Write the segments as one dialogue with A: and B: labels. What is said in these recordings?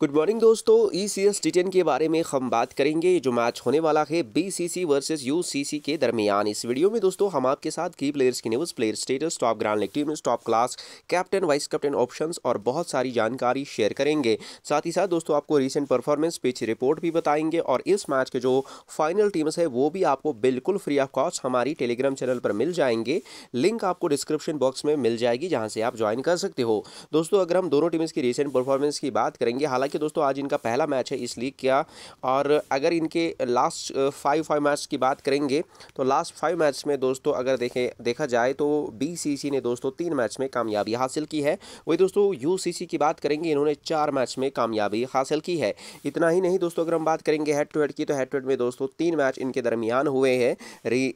A: good morning दोस्तों ई C S T के बारे में हम बात करेंगे जो मैच होने वाला है B C C versus U C C के दरमियान इस वीडियो में दोस्तों हम आपके साथ की प्लेयर्स की news player status top grand league team top class captain vice captain options और बहुत सारी जानकारी शेयर करेंगे साथ ही साथ दोस्तों आपको रिसेंट परफॉर्मेंस पिच रिपोर्ट भी बताएंगे और इस मैच के जो फाइनल टीम्स है वो भी आपको बिल्कुल फ्री ऑफ कॉस्ट हमारी टेलीग्राम चैनल पर मिल जाएंगे लिंक आपको डिस्क्रिप्शन बॉक्स में मिल जाएगी जहाँ से आप ज्वाइन कर सकते हो दोस्तों अगर हम दोनों टीम्स की रिसेंट परफॉर्मेंस की बात करेंगे हालांकि हालांकि दोस्तों आज इनका पहला मैच है इस लीग का और अगर इनके लास्ट फाइव फाइव मैच की बात करेंगे तो लास्ट फाइव मैच में दोस्तों अगर देखें देखा जाए तो बी ने दोस्तों तीन मैच में कामयाबी हासिल की है वही दोस्तों यू की बात करेंगे इन्होंने चार मैच में कामयाबी हासिल की है इतना ही नहीं दोस्तों अगर हम बात करेंगे हेड टू हेड की तो हेड टू हेड में दोस्तों तीन मैच इनके दरमियान हुए हैं री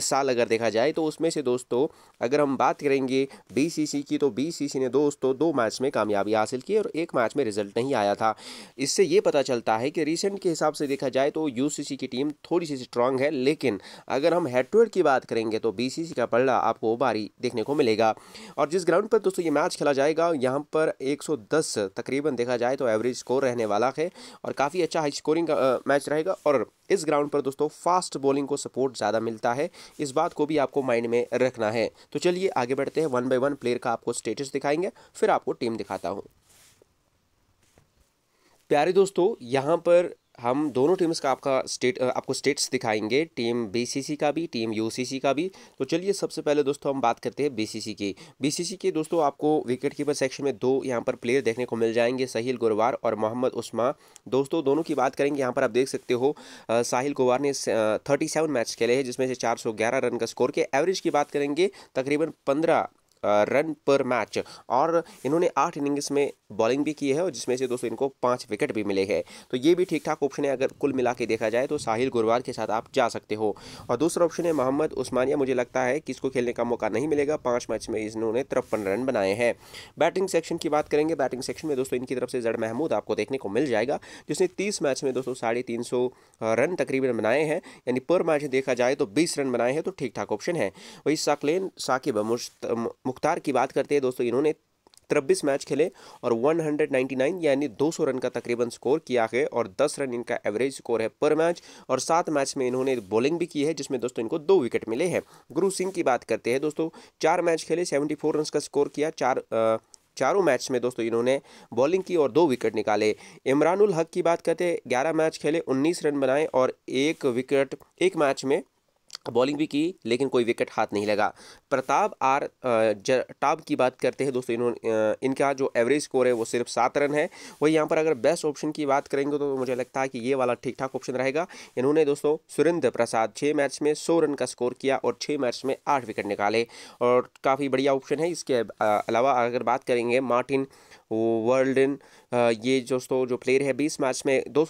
A: इस साल अगर देखा जाए तो उसमें से दोस्तों अगर हम बात करेंगे बीसीसी की तो बीसीसी ने दोस्तों दो मैच में कामयाबी हासिल की और एक मैच में रिजल्ट नहीं आया आया था इससे ये पता चलता है कि रिसेंट के हिसाब से देखा जाए तो यू की टीम थोड़ी सी स्ट्रांग है लेकिन अगर हम हेड टू हेड की बात करेंगे तो बी का पलड़ा आपको भारी देखने को मिलेगा और जिस ग्राउंड पर दोस्तों ये मैच खेला जाएगा यहाँ पर एक तकरीबन देखा जाए तो एवरेज स्कोर रहने वाला है और काफ़ी अच्छा हाई स्कोरिंग का मैच रहेगा और इस ग्राउंड पर दोस्तों फास्ट बॉलिंग को सपोर्ट ज़्यादा मिलता है इस बात को भी आपको माइंड में रखना है तो चलिए आगे बढ़ते हैं वन बाई वन प्लेयर का आपको स्टेटस दिखाएंगे फिर आपको टीम दिखाता हूँ प्यारे दोस्तों यहाँ पर हम दोनों टीम्स का आपका स्टेट आपको स्टेट्स दिखाएंगे टीम बीसीसी का भी टीम यूसीसी का भी तो चलिए सबसे पहले दोस्तों हम बात करते हैं बीसीसी की बीसीसी के दोस्तों आपको विकेट कीपर सेक्शन में दो यहाँ पर प्लेयर देखने को मिल जाएंगे साहिल गुरवार और मोहम्मद उस्मा दोस्तों दोनों की बात करेंगे यहाँ पर आप देख सकते हो साहिल गुरवार ने थर्टी मैच खेले हैं जिसमें से चार रन का स्कोर के एवरेज की बात करेंगे तकरीबन पंद्रह रन पर मैच और इन्होंने आठ इनिंग्स में बॉलिंग भी की है और जिसमें से दोस्तों इनको पाँच विकेट भी मिले हैं तो ये भी ठीक ठाक ऑप्शन है अगर कुल मिला के देखा जाए तो साहिल गुरवार के साथ आप जा सकते हो और दूसरा ऑप्शन है मोहम्मद उस्मानिया मुझे लगता है कि इसको खेलने का मौका नहीं मिलेगा पाँच मैच में इन्होंने तिरपन रन बनाए हैं बैटिंग सेक्शन की बात करेंगे बैटिंग सेक्शन में दोस्तों इनकी तरफ से जड़ महमूद आपको देखने को मिल जाएगा जिसने तीस मैच में दोस्तों साढ़े तीन सौ रन तकरीबन बनाए हैं यानी पर मैच देखा जाए तो बीस रन बनाए हैं तो ठीक ठाक ऑप्शन है वही साकलेन साकिब मुख्तार की बात करते हैं दोस्तों इन्होंने तिरबीस मैच खेले और 199 यानी 200 रन का तकरीबन स्कोर किया है और 10 रन इनका एवरेज स्कोर है पर मैच और सात मैच में इन्होंने बॉलिंग भी की है जिसमें दोस्तों इनको दो विकेट मिले हैं गुरु सिंह की बात करते हैं दोस्तों चार मैच खेले 74 रन का स्कोर किया चार आ, चारों मैच में दोस्तों इन्होंने बॉलिंग की और दो विकेट निकाले इमरानुल हक की बात करते हैं ग्यारह मैच खेले उन्नीस रन बनाए और एक विकेट एक मैच में बॉलिंग भी की लेकिन कोई विकेट हाथ नहीं लगा प्रताप आर जटाब की बात करते हैं दोस्तों इन्होंने इनका जो एवरेज स्कोर है वो सिर्फ सात रन है वही यहाँ पर अगर बेस्ट ऑप्शन की बात करेंगे तो मुझे लगता है कि ये वाला ठीक ठाक ऑप्शन रहेगा इन्होंने दोस्तों सुरेंद्र प्रसाद छः मैच में सौ रन का स्कोर किया और छः मैच में आठ विकेट निकाले और काफ़ी बढ़िया ऑप्शन है इसके अलावा अगर बात करेंगे मार्टिन वर्ल्ड इन ये दोस्तों जो प्लेयर है बीस मैच में दो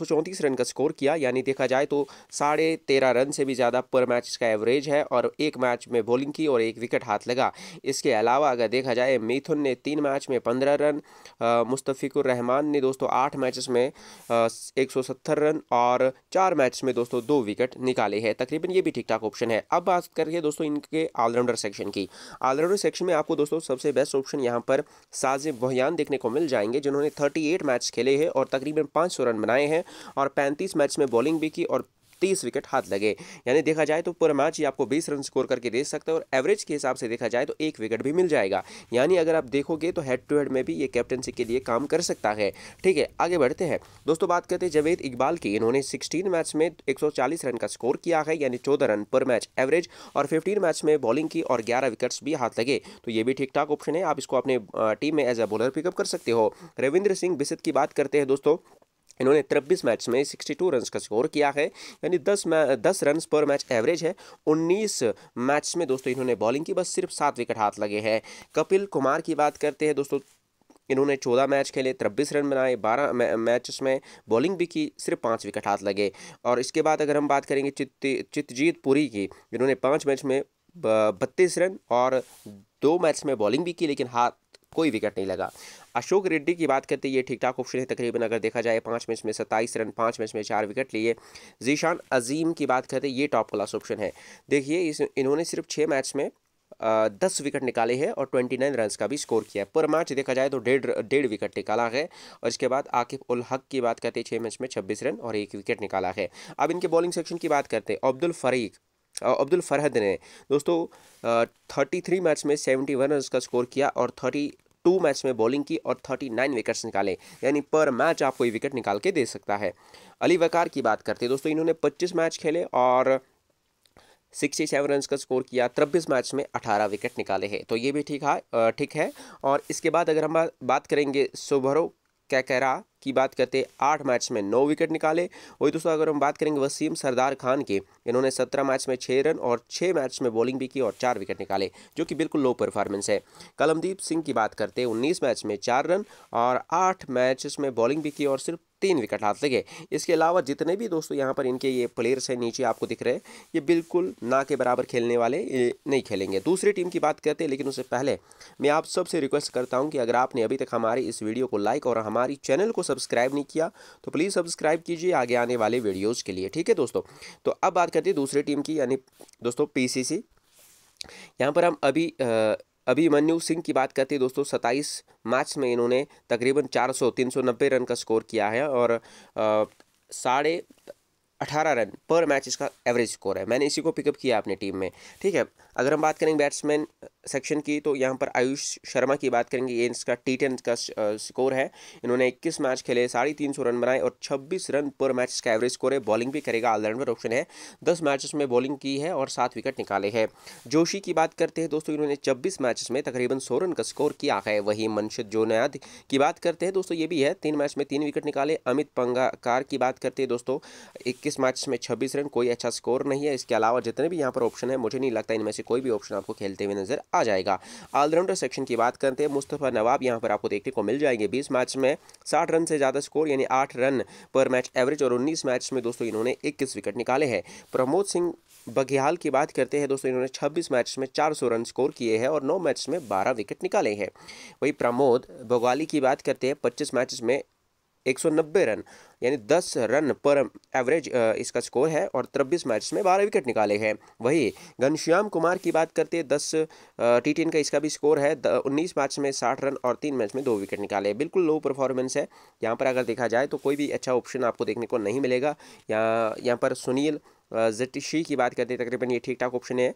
A: रन का स्कोर किया यानी देखा जाए तो साढ़े तेरह रन से भी ज़्यादा पर मैच इसका एवरेज है और एक मैच में बॉलिंग की और एक विकेट विकेट हाथ लगा इसके अलावा अगर देखा जाए मिथुन ने तीन मैच में पंद्रह रन मुस्तफ़िकुर रहमान ने दोस्तों आठ मैचेस में एक सौ सत्तर रन और चार मैच में दोस्तों दो विकेट निकाले हैं तकरीबन ये भी ठीक ठाक ऑप्शन है अब बात करिए दोस्तों इनके ऑलराउंडर सेक्शन की ऑलराउंडर सेक्शन में आपको दोस्तों सबसे बेस्ट ऑप्शन यहाँ पर साजिब बहयान देखने को मिल जाएंगे जिन्होंने थर्टी एट मैच खेले हैं और तकरीबन पाँच रन बनाए हैं और पैंतीस मैच में बॉलिंग भी की और तीस विकेट हाथ लगे यानी देखा जाए तो पूरा मैच ही आपको बीस रन स्कोर करके दे सकता है और एवरेज के हिसाब से देखा जाए तो एक विकेट भी मिल जाएगा यानी अगर आप देखोगे तो हेड टू हेड में भी ये कैप्टनसी के लिए काम कर सकता है ठीक है आगे बढ़ते हैं दोस्तों बात करते हैं जवेद इकबाल की इन्होंने सिक्सटीन मैच में एक रन का स्कोर किया है यानी चौदह रन पर मैच एवरेज और फिफ्टीन मैच में बॉलिंग की और ग्यारह विकेट्स भी हाथ लगे तो ये भी ठीक ठाक ऑप्शन है आप इसको अपने टीम में एज अ बॉलर पिकअप कर सकते हो रविंद्र सिंह बिसित की बात करते हैं दोस्तों इन्होंने तिरबीस मैच में सिक्सटी टू रन का स्कोर किया है यानी दस दस रन पर मैच एवरेज है उन्नीस मैच में दोस्तों इन्होंने बॉलिंग की बस सिर्फ सात विकेट हाथ लगे हैं कपिल कुमार की बात करते हैं दोस्तों इन्होंने चौदह मैच खेले तिरबीस रन बनाए बारह मैचेस में बॉलिंग भी की सिर्फ पाँच विकेट हाथ लगे और इसके बाद अगर हम बात करेंगे चित चितजीत पुरी की इन्होंने पाँच मैच में बत्तीस रन और दो मैच में बॉलिंग भी की लेकिन हाथ कोई विकेट नहीं लगा अशोक रेड्डी की बात करते ये ठीक ठाक ऑप्शन है तकरीबन अगर देखा जाए पाँच मैच में सत्ताईस रन पाँच मैच में चार विकेट लिए जीशान अजीम की बात करते ये टॉप क्लास ऑप्शन है देखिए इस इन्होंने सिर्फ छः मैच में दस विकेट निकाले हैं और ट्वेंटी नाइन रन का भी स्कोर किया है पर मैच देखा जाए तो डेढ़ डेढ़ विकेट निकाला है और इसके बाद आकिफ उल हक की बात करते हैं छः मैच में छब्बीस रन और एक विकेट निकाला है अब इनके बॉलिंग सेक्शन की बात करते हैं अब्दुल फरीक अब्दुल फरहद ने दोस्तों थर्टी थ्री मैच में सेवेंटी वन रन का स्कोर किया और थर्टी टू मैच में बॉलिंग की और थर्टी नाइन विकेट्स निकाले यानी पर मैच आपको ये विकेट निकाल के दे सकता है अली वकार की बात करते हैं दोस्तों इन्होंने पच्चीस मैच खेले और सिक्सटी सेवन रन का स्कोर किया त्रब्बीस मैच में अठारह विकेट निकाले हैं तो ये भी ठीक है ठीक है और इसके बाद अगर हम बात करेंगे सुबहरो कैकेरा की बात करते आठ मैच में नौ विकेट निकाले वही दोस्तों अगर हम बात करेंगे वसीम सरदार खान की इन्होंने सत्रह मैच में छः रन और छः मैच में बॉलिंग भी की और चार विकेट निकाले जो कि बिल्कुल लो परफॉर्मेंस है कलमदीप सिंह की बात करते उन्नीस मैच में चार रन और आठ मैच में बॉलिंग भी की और सिर्फ तीन विकेट हाथ लगे इसके अलावा जितने भी दोस्तों यहाँ पर इनके ये प्लेयर्स हैं नीचे आपको दिख रहे हैं ये बिल्कुल ना के बराबर खेलने वाले नहीं खेलेंगे दूसरी टीम की बात करते हैं लेकिन उससे पहले मैं आप सबसे रिक्वेस्ट करता हूँ कि अगर आपने अभी तक हमारी इस वीडियो को लाइक और हमारी चैनल को सब्सक्राइब नहीं किया तो प्लीज़ सब्सक्राइब कीजिए आगे आने वाले वीडियोज़ के लिए ठीक है दोस्तों तो अब बात करते हैं दूसरी टीम की यानी दोस्तों पी यहाँ पर हम अभी आ, अभिमन्यु सिंह की बात करते हैं दोस्तों सत्ताईस मैच में इन्होंने तकरीबन 400 390 रन का स्कोर किया है और साढ़े अठारह रन पर मैच इसका एवरेज स्कोर है मैंने इसी को पिकअप किया अपनी टीम में ठीक है अगर हम बात करेंगे बैट्समैन सेक्शन की तो यहाँ पर आयुष शर्मा की बात करेंगे ये इसका टी टेन का स्कोर है इन्होंने 21 मैच खेले साढ़े तीन सौ रन बनाए और 26 रन पर मैच का एवरेज स्कोर है बॉलिंग भी करेगा ऑलराउंडर ऑप्शन है 10 मैचेस में बॉलिंग की है और सात विकेट निकाले हैं जोशी की बात करते हैं दोस्तों इन्होंने छब्बीस मैचेस में तकरीबन सौ रन का स्कोर किया है वहीं मनशित जोनयाद की बात करते हैं दोस्तों ये भी है तीन मैच में तीन विकेट निकाले अमित पंगाकार की बात करते हैं दोस्तों इक्कीस मैच में छब्बीस रन कोई अच्छा स्कोर नहीं है इसके अलावा जितने भी यहाँ पर ऑप्शन है मुझे नहीं लगता इनमें से कोई भी ऑप्शन आपको खेलते हुए नजर आ जाएगा ऑलराउंडर सेक्शन की बात करते हैं मुस्तफ़ा नवाब यहाँ पर आपको देखने को मिल जाएंगे बीस मैच में साठ रन से ज़्यादा स्कोर यानी आठ रन पर मैच एवरेज और उन्नीस मैच में दोस्तों इन्होंने इक्कीस विकेट निकाले हैं प्रमोद सिंह बघियाल की बात करते हैं दोस्तों इन्होंने 26 मैच में 400 रन स्कोर किए हैं और 9 मैच में 12 विकेट निकाले हैं वही प्रमोद बगवाली की बात करते हैं 25 मैच में 190 रन यानी 10 रन पर एवरेज इसका स्कोर है और तब्बीस मैच में बारह विकेट निकाले हैं वही घनश्याम कुमार की बात करते हैं दस टी टेन का इसका भी स्कोर है उन्नीस मैच में साठ रन और तीन मैच में दो विकेट निकाले बिल्कुल लो परफॉर्मेंस है यहाँ पर अगर देखा जाए तो कोई भी अच्छा ऑप्शन आपको देखने को नहीं मिलेगा यहाँ यहाँ पर सुनील जट्टी की बात करते हैं तकरीबन ये ठीक ठाक ऑप्शन है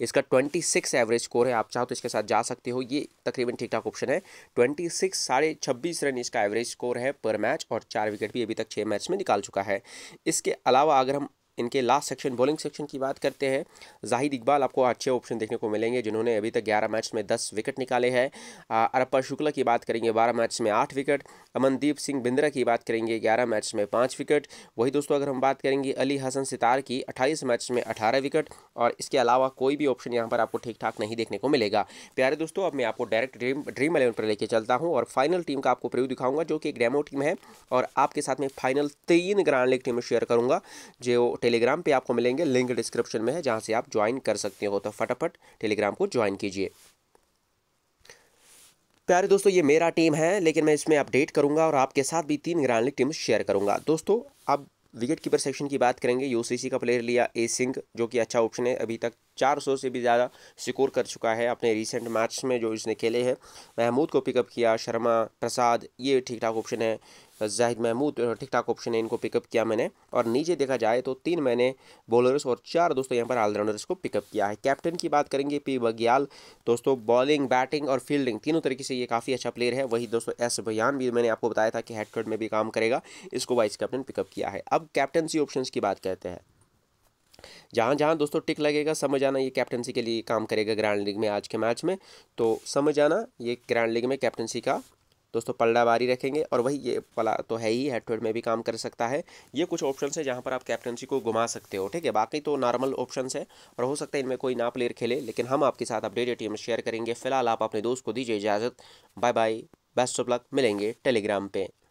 A: इसका 26 एवरेज स्कोर है आप चाहो तो इसके साथ जा सकते हो ये तकरीबन ठीक ठाक ऑप्शन है 26 साढ़े छब्बीस रन इसका एवरेज स्कोर है पर मैच और चार विकेट भी अभी तक छः मैच में निकाल चुका है इसके अलावा अगर हम इनके लास्ट सेक्शन बॉलिंग सेक्शन की बात करते हैं जाहिद इकबाल आपको अच्छे ऑप्शन देखने को मिलेंगे जिन्होंने अभी तक 11 मैच में 10 विकेट निकाले हैं अरप्पा शुक्ला की बात करेंगे 12 मैच में 8 विकेट अमनदीप सिंह बिंद्रा की बात करेंगे 11 मैच में 5 विकेट वही दोस्तों अगर हम बात करेंगे अली हसन सितार की अट्ठाईस मैच में अठारह विकेट और इसके अलावा कोई भी ऑप्शन यहाँ पर आपको ठीक ठाक नहीं देखने को मिलेगा प्यारे दोस्तों अब मैं आपको डायरेक्ट ड्रीम ड्रीम एलेवन पर लेकर चलता हूँ और फाइनल टीम का आपको प्रयोग दिखाऊंगा जो कि एक डेमो टीम है और आपके साथ में फाइनल तीन ग्रांड लीग टीमें शेयर करूँगा जो टेलीग्राम पे आपको मिलेंगे लिंक डिस्क्रिप्शन में है जहाँ से आप ज्वाइन कर सकते हो तो फटाफट टेलीग्राम को ज्वाइन कीजिए प्यारे दोस्तों ये मेरा टीम है लेकिन मैं इसमें अपडेट करूंगा और आपके साथ भी तीन ग्रैंड लीग टीम शेयर करूंगा दोस्तों अब विकेट कीपर सेक्शन की बात करेंगे यूसीसी का प्लेयर लिया ए सिंह जो कि अच्छा ऑप्शन है अभी तक 400 से भी ज़्यादा स्कोर कर चुका है अपने रिसेंट मैच में जो इसने खेले हैं महमूद को पिकअप किया शर्मा प्रसाद ये ठीक ठाक ऑप्शन है जाहिद महमूद ठीक ठाक ऑप्शन है इनको पिकअप किया मैंने और नीचे देखा जाए तो तीन मैंने बॉलर्स और चार दोस्तों यहाँ पर ऑलराउंडर्स को पिकअप किया है कैप्टन की बात करेंगे पी बघियाल दोस्तों बॉलिंग बैटिंग और फील्डिंग तीनों तरीके से ये काफ़ी अच्छा प्लेयर है वही दोस्तों एस भयान भी मैंने आपको बताया था कि हेडकट में भी काम करेगा इसको वाइस कैप्टन पिकअप किया है अब कैप्टनसी ऑप्शन की बात करते हैं जहाँ जहाँ दोस्तों टिक लगेगा समझ आना ये कैप्टनसी के लिए काम करेगा ग्रैंड लीग में आज के मैच में तो समझ आना ये ग्रैंड लीग में कैप्टनसी का दोस्तों पलड़ा बारी रखेंगे और वही ये पला तो है ही हेड टू हेड में भी काम कर सकता है ये कुछ ऑप्शन है जहाँ पर आप कैप्टनसी को घुमा सकते हो ठीक है बाकी तो नॉर्मल ऑप्शन है और हो सकता है इनमें कोई ना प्लेयर खेले लेकिन हम आपके साथ अपडेटेड टीम शेयर करेंगे फिलहाल आप अपने दोस्त को दीजिए इजाज़त bye bye best of luck मिलेंगे टेलीग्राम पर